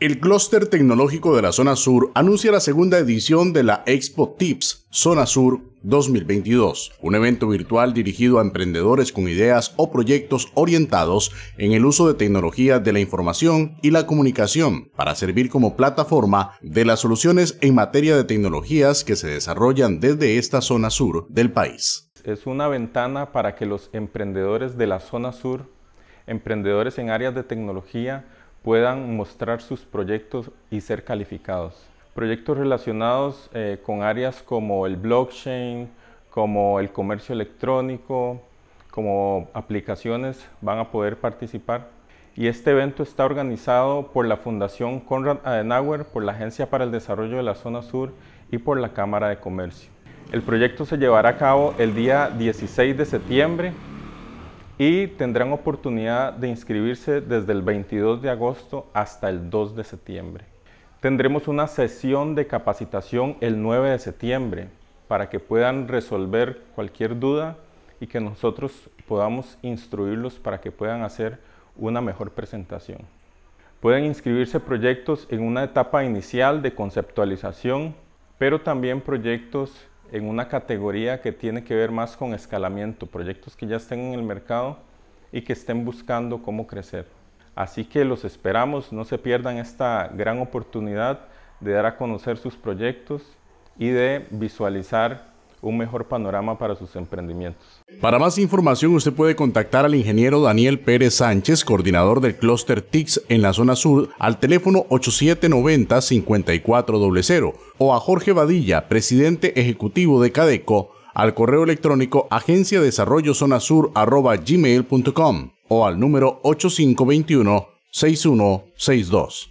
El clúster tecnológico de la Zona Sur anuncia la segunda edición de la Expo Tips Zona Sur 2022, un evento virtual dirigido a emprendedores con ideas o proyectos orientados en el uso de tecnologías de la información y la comunicación para servir como plataforma de las soluciones en materia de tecnologías que se desarrollan desde esta zona sur del país. Es una ventana para que los emprendedores de la zona sur, emprendedores en áreas de tecnología, puedan mostrar sus proyectos y ser calificados. Proyectos relacionados eh, con áreas como el blockchain, como el comercio electrónico, como aplicaciones van a poder participar. Y este evento está organizado por la Fundación Conrad Adenauer, por la Agencia para el Desarrollo de la Zona Sur y por la Cámara de Comercio. El proyecto se llevará a cabo el día 16 de septiembre y tendrán oportunidad de inscribirse desde el 22 de agosto hasta el 2 de septiembre. Tendremos una sesión de capacitación el 9 de septiembre para que puedan resolver cualquier duda y que nosotros podamos instruirlos para que puedan hacer una mejor presentación. Pueden inscribirse proyectos en una etapa inicial de conceptualización, pero también proyectos en una categoría que tiene que ver más con escalamiento, proyectos que ya estén en el mercado y que estén buscando cómo crecer. Así que los esperamos, no se pierdan esta gran oportunidad de dar a conocer sus proyectos y de visualizar un mejor panorama para sus emprendimientos. Para más información usted puede contactar al ingeniero Daniel Pérez Sánchez, coordinador del clúster TICS en la zona sur, al teléfono 8790-5400 o a Jorge Badilla, presidente ejecutivo de Cadeco, al correo electrónico agencia desarrollo zona sur o al número 8521 6162.